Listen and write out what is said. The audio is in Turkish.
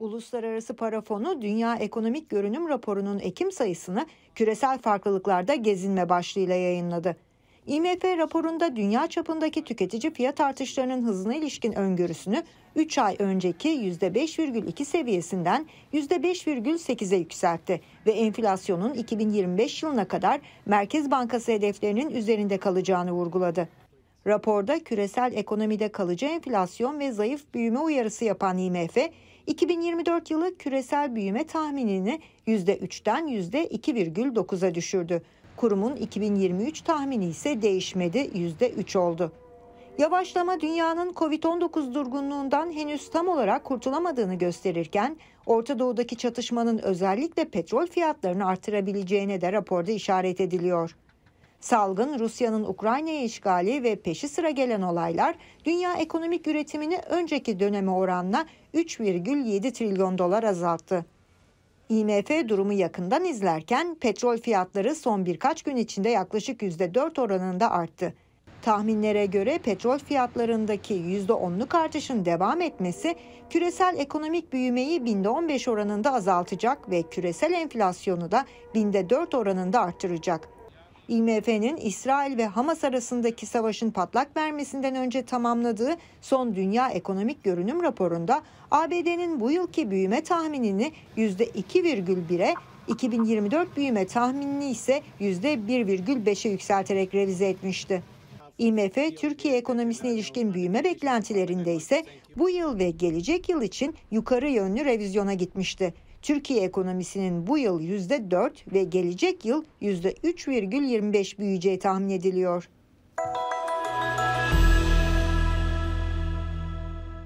Uluslararası Para Fonu Dünya Ekonomik Görünüm Raporu'nun Ekim sayısını küresel farklılıklarda gezinme başlığıyla yayınladı. IMF raporunda dünya çapındaki tüketici fiyat artışlarının hızına ilişkin öngörüsünü 3 ay önceki %5,2 seviyesinden %5,8'e yükseltti ve enflasyonun 2025 yılına kadar Merkez Bankası hedeflerinin üzerinde kalacağını vurguladı. Raporda küresel ekonomide kalıcı enflasyon ve zayıf büyüme uyarısı yapan IMF, 2024 yılı küresel büyüme tahminini %3'ten %2,9'a düşürdü. Kurumun 2023 tahmini ise değişmedi, %3 oldu. Yavaşlama dünyanın Covid-19 durgunluğundan henüz tam olarak kurtulamadığını gösterirken, Orta Doğu'daki çatışmanın özellikle petrol fiyatlarını artırabileceğine de raporda işaret ediliyor. Salgın, Rusya'nın Ukrayna'yı işgali ve peşi sıra gelen olaylar dünya ekonomik üretimini önceki döneme oranla 3,7 trilyon dolar azalttı. IMF durumu yakından izlerken petrol fiyatları son birkaç gün içinde yaklaşık %4 oranında arttı. Tahminlere göre petrol fiyatlarındaki %10'luk artışın devam etmesi küresel ekonomik büyümeyi binde 15 oranında azaltacak ve küresel enflasyonu da binde 4 oranında arttıracak. IMF'nin İsrail ve Hamas arasındaki savaşın patlak vermesinden önce tamamladığı son dünya ekonomik görünüm raporunda ABD'nin bu yılki büyüme tahminini %2,1'e 2024 büyüme tahminini ise %1,5'e yükselterek revize etmişti. IMF Türkiye ekonomisine ilişkin büyüme beklentilerinde ise bu yıl ve gelecek yıl için yukarı yönlü revizyona gitmişti. Türkiye ekonomisinin bu yıl %4 ve gelecek yıl %3,25 büyüyeceği tahmin ediliyor.